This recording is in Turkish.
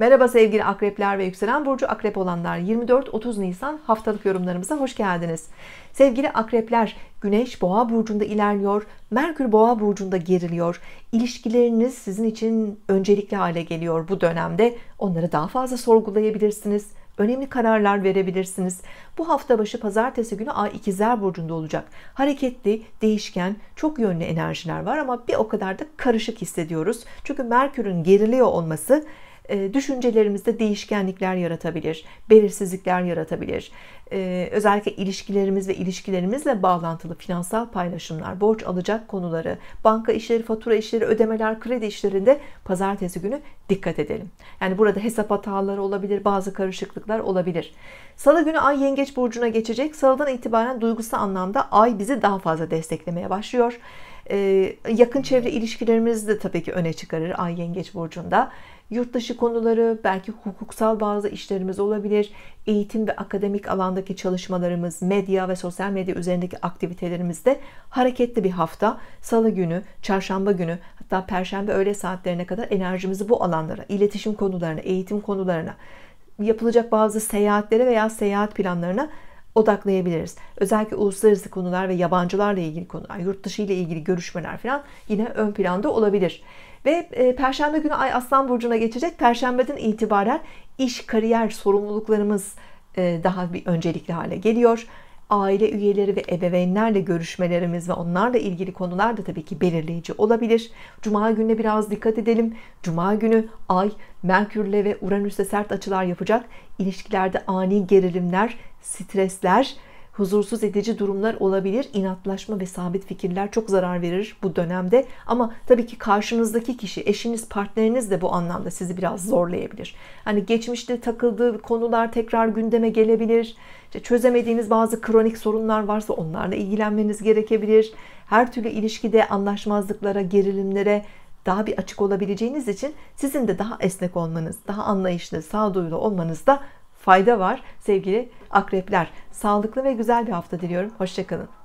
Merhaba sevgili akrepler ve yükselen burcu akrep olanlar 24-30 Nisan haftalık yorumlarımıza hoş geldiniz. Sevgili akrepler güneş boğa burcunda ilerliyor merkür boğa burcunda geriliyor İlişkileriniz sizin için öncelikli hale geliyor bu dönemde onları daha fazla sorgulayabilirsiniz önemli kararlar verebilirsiniz. Bu hafta başı pazartesi günü Ay ikizler burcunda olacak. Hareketli, değişken, çok yönlü enerjiler var ama bir o kadar da karışık hissediyoruz. Çünkü Merkür'ün geriliyor olması e, düşüncelerimizde değişkenlikler yaratabilir, belirsizlikler yaratabilir. E, özellikle ilişkilerimiz ve ilişkilerimizle bağlantılı finansal paylaşımlar, borç alacak konuları, banka işleri, fatura işleri, ödemeler, kredi işlerinde pazartesi günü dikkat edelim. Yani burada hesap hataları olabilir, bazı karışıklıklar olabilir. Salı günü Ay Yengeç Burcu'na geçecek. Salıdan itibaren duygusal anlamda Ay bizi daha fazla desteklemeye başlıyor. Ee, yakın çevre ilişkilerimiz de tabii ki öne çıkarır Ay Yengeç Burcu'nda. Yurt dışı konuları, belki hukuksal bazı işlerimiz olabilir. Eğitim ve akademik alandaki çalışmalarımız, medya ve sosyal medya üzerindeki aktivitelerimizde hareketli bir hafta. Salı günü, çarşamba günü, hatta perşembe öğle saatlerine kadar enerjimizi bu alanlara, iletişim konularına, eğitim konularına, yapılacak bazı seyahatlere veya seyahat planlarına odaklayabiliriz. Özellikle uluslararası konular ve yabancılarla ilgili konular, yurt dışı ile ilgili görüşmeler falan yine ön planda olabilir. Ve e, perşembe günü Ay Aslan burcuna geçecek. Perşembeden itibaren iş, kariyer sorumluluklarımız e, daha bir öncelikli hale geliyor. Aile üyeleri ve ebeveynlerle görüşmelerimiz ve onlarla ilgili konular da tabii ki belirleyici olabilir. Cuma gününe biraz dikkat edelim. Cuma günü Ay Merkürle ve Uranüs'e sert açılar yapacak. İlişkilerde ani gerilimler, stresler, huzursuz edici durumlar olabilir. İnatlaşma ve sabit fikirler çok zarar verir bu dönemde. Ama tabii ki karşınızdaki kişi, eşiniz, partneriniz de bu anlamda sizi biraz zorlayabilir. Hani geçmişte takıldığı konular tekrar gündeme gelebilir. İşte çözemediğiniz bazı kronik sorunlar varsa onlarla ilgilenmeniz gerekebilir. Her türlü ilişkide anlaşmazlıklara, gerilimlere daha bir açık olabileceğiniz için sizin de daha esnek olmanız, daha anlayışlı, sağduyulu olmanız da fayda var sevgili akrepler. Sağlıklı ve güzel bir hafta diliyorum. Hoşçakalın.